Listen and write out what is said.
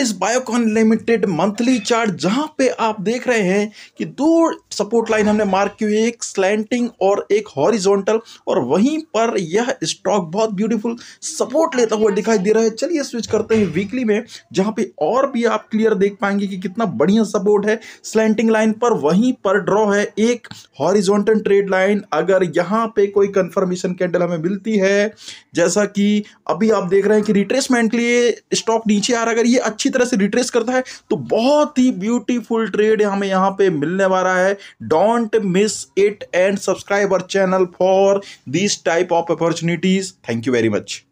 इस Biocon limited monthly chart जहां पे आप देख रहे हैं कि दो सपोर्ट लाइन हमने मार्क की हुई एक स्लैंटिंग और एक हॉरिजॉन्टल और वहीं पर यह स्टॉक बहुत ब्यूटीफुल सपोर्ट लेता हुआ दिखाई दे रहा है चलिए स्विच करते हैं वीकली में जहां पे और भी आप क्लियर देख पाएंगे कि कितना बढ़िया सपोर्ट है स्लैंटिंग लाइन पर वहीं पर ड्रॉ है एक हॉरिजोंटल ट्रेड लाइन अगर यहाँ पे कोई कंफर्मेशन कैंडल हमें मिलती है जैसा कि अभी आप देख रहे हैं कि रिट्रेसमेंट के लिए स्टॉक नीचे आ रहा है अगर ये अच्छा अच्छी तरह से रिट्रेस करता है तो बहुत ही ब्यूटीफुल ट्रेड हमें यहाँ पे मिलने वाला है don't miss it and subscribe our channel for this type of opportunities thank you very much